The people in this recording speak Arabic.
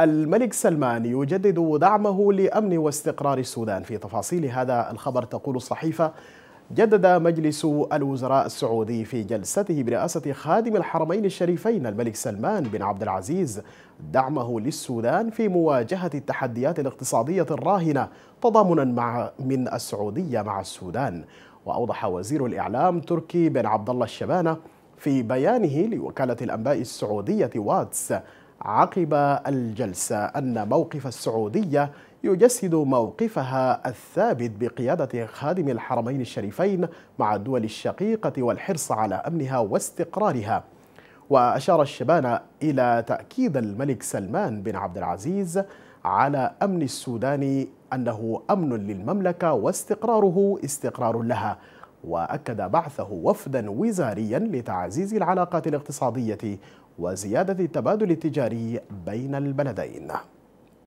الملك سلمان يجدد دعمه لأمن واستقرار السودان في تفاصيل هذا الخبر تقول الصحيفة جدد مجلس الوزراء السعودي في جلسته برئاسة خادم الحرمين الشريفين الملك سلمان بن عبد العزيز دعمه للسودان في مواجهة التحديات الاقتصادية الراهنة تضامنا مع من السعودية مع السودان وأوضح وزير الإعلام تركي بن عبد الله الشبانة في بيانه لوكالة الأنباء السعودية واتس عقب الجلسة أن موقف السعودية يجسد موقفها الثابت بقيادة خادم الحرمين الشريفين مع الدول الشقيقة والحرص على أمنها واستقرارها وأشار الشبان إلى تأكيد الملك سلمان بن عبد العزيز على أمن السودان أنه أمن للمملكة واستقراره استقرار لها وأكد بعثه وفدا وزاريا لتعزيز العلاقات الاقتصادية وزيادة التبادل التجاري بين البلدين